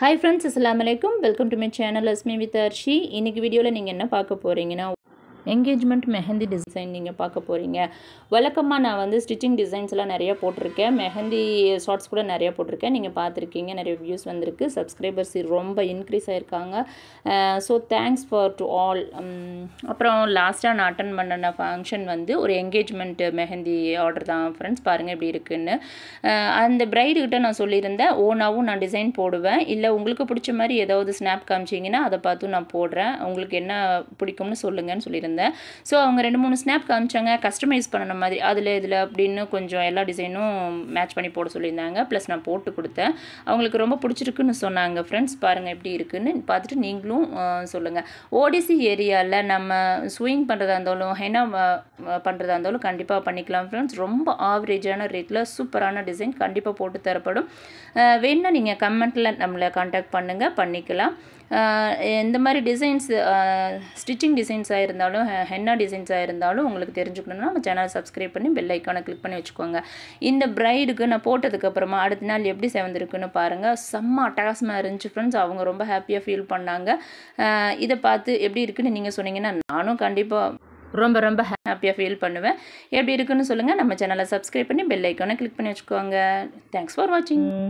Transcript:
hi friends அஸ்லாம் வலைக்கும் welcome to my channel Asmi with Arshi இன்றைக்கி வீடியோவில் நீங்கள் என்ன பார்க்க போகிறீங்கன்னா என்கேஜ்மெண்ட் மெஹந்தி டிசைன் நீங்கள் பார்க்க போகிறீங்க வழக்கமாக நான் வந்து ஸ்டிச்சிங் டிசைன்ஸ்லாம் நிறையா போட்டிருக்கேன் மெஹந்தி ஷார்ட்ஸ் கூட நிறையா போட்டிருக்கேன் நீங்கள் பார்த்துருக்கீங்க நிறைய வியூஸ் வந்திருக்கு சப்ஸ்கிரைபர்ஸ் ரொம்ப இன்க்ரீஸ் ஆகிருக்காங்க so thanks for to all அப்புறம் லாஸ்ட்டாக நான் அட்டன் பண்ணின ஃபங்க்ஷன் வந்து ஒரு என்கேஜ்மெண்ட் மெஹந்தி ஆர்டர் தான் ஃப்ரெண்ட்ஸ் பாருங்கள் எப்படி இருக்குன்னு அந்த பிரைடுகிட்ட நான் சொல்லியிருந்தேன் ஓனாவும் நான் டிசைன் போடுவேன் இல்லை உங்களுக்கு பிடிச்ச மாதிரி ஏதாவது ஸ்னாப் காமிச்சிங்கன்னா அதை பார்த்தும் நான் போடுறேன் உங்களுக்கு என்ன பிடிக்கும்னு சொல்லுங்கன்னு சொல்லியிருந்தேன் வச்சுருந்தேன் ஸோ அவங்க ரெண்டு மூணு ஸ்னாப் காமிச்சாங்க கஸ்டமைஸ் பண்ண மாதிரி அதில் இதில் அப்படின்னு கொஞ்சம் எல்லா டிசைனும் மேட்ச் பண்ணி போட சொல்லியிருந்தாங்க ப்ளஸ் நான் போட்டு கொடுத்தேன் அவங்களுக்கு ரொம்ப பிடிச்சிருக்குன்னு சொன்னாங்க ஃப்ரெண்ட்ஸ் பாருங்கள் எப்படி இருக்குன்னு பார்த்துட்டு நீங்களும் சொல்லுங்கள் ஓடிசி ஏரியாவில் நம்ம ஸ்விங் பண்ணுறதா இருந்தாலும் ஹெனா பண்ணுறதா இருந்தாலும் கண்டிப்பாக பண்ணிக்கலாம் ஃப்ரெண்ட்ஸ் ரொம்ப ஆவரேஜான ரேட்டில் சூப்பரான டிசைன் கண்டிப்பாக போட்டு தரப்படும் வேணுன்னா நீங்கள் கமெண்ட்டில் நம்மளை காண்டாக்ட் பண்ணுங்கள் பண்ணிக்கலாம் இந்த மாதிரி டிசைன்ஸ் ஸ்டிச்சிங் டிசைன்ஸாக இருந்தாலும் இருந்தாலும் ஹென்னா டிசைன்ஸாக இருந்தாலும் உங்களுக்கு தெரிஞ்சுக்கணும்னா நம்ம சேனலை சப்ஸ்கிரைப் பண்ணி பெல் ஐக்கானை கிளிக் பண்ணி வச்சுக்கோங்க இந்த ப்ரைடுக்கு நான் போட்டதுக்கப்புறமா அடுத்த நாள் எப்படி செவந்திருக்குன்னு பாருங்கள் செம்ம அட்டகாசமாக இருந்துச்சு ஃப்ரெண்ட்ஸ் அவங்க ரொம்ப ஹாப்பியாக ஃபீல் பண்ணாங்க இதை பார்த்து எப்படி இருக்குன்னு நீங்கள் சொன்னீங்கன்னா நானும் கண்டிப்பாக ரொம்ப ரொம்ப ஹாப்பியாக ஃபீல் பண்ணுவேன் எப்படி இருக்குன்னு சொல்லுங்கள் நம்ம சேனலை சப்ஸ்கிரைப் பண்ணி பெல் ஐக்கானை கிளிக் பண்ணி வச்சுக்கோங்க தேங்க்ஸ் ஃபார் வாட்சிங்